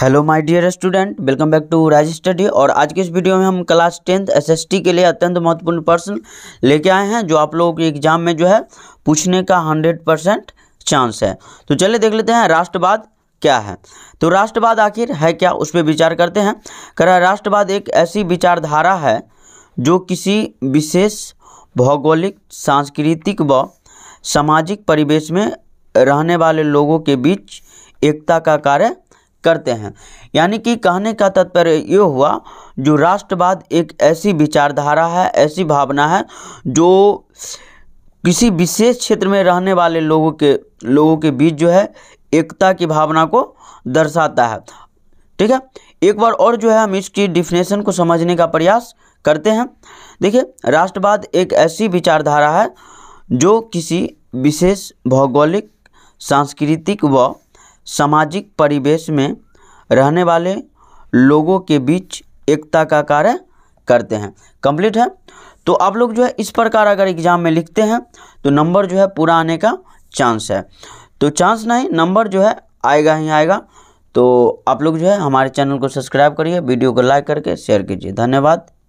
hello my dear student welcome back to Raj study और आज के इस वीडियो में हम क्लास टेंथ एसएसटी के लिए अत्यंत महत्वपूर्ण प्रश्न लेके आए हैं जो आप लोगों के एग्जाम में जो है पूछने का हंड्रेड परसेंट चांस है तो चलिए देख लेते हैं राष्ट्रवाद क्या है तो राष्ट्रवाद आखिर है क्या उस पर विचार करते हैं करा राष्ट्रवाद एक ऐसी विचारधारा है जो किसी विशेष भौगोलिक सांस्कृतिक व सामाजिक परिवेश में रहने वाले लोगों के बीच एकता का कार्य करते हैं यानी कि कहने का तात्पर्य ये हुआ जो राष्ट्रवाद एक ऐसी विचारधारा है ऐसी भावना है जो किसी विशेष क्षेत्र में रहने वाले लोगों के लोगों के बीच जो है एकता की भावना को दर्शाता है ठीक है एक बार और जो है हम इसकी डिफिनेशन को समझने का प्रयास करते हैं देखिए राष्ट्रवाद एक ऐसी विचारधारा है जो किसी विशेष भौगोलिक सांस्कृतिक व सामाजिक परिवेश में रहने वाले लोगों के बीच एकता का कार्य करते हैं कंप्लीट है तो आप लोग जो है इस प्रकार अगर एग्ज़ाम में लिखते हैं तो नंबर जो है पूरा आने का चांस है तो चांस नहीं नंबर जो है आएगा ही आएगा तो आप लोग जो है हमारे चैनल को सब्सक्राइब करिए वीडियो को लाइक करके शेयर कीजिए धन्यवाद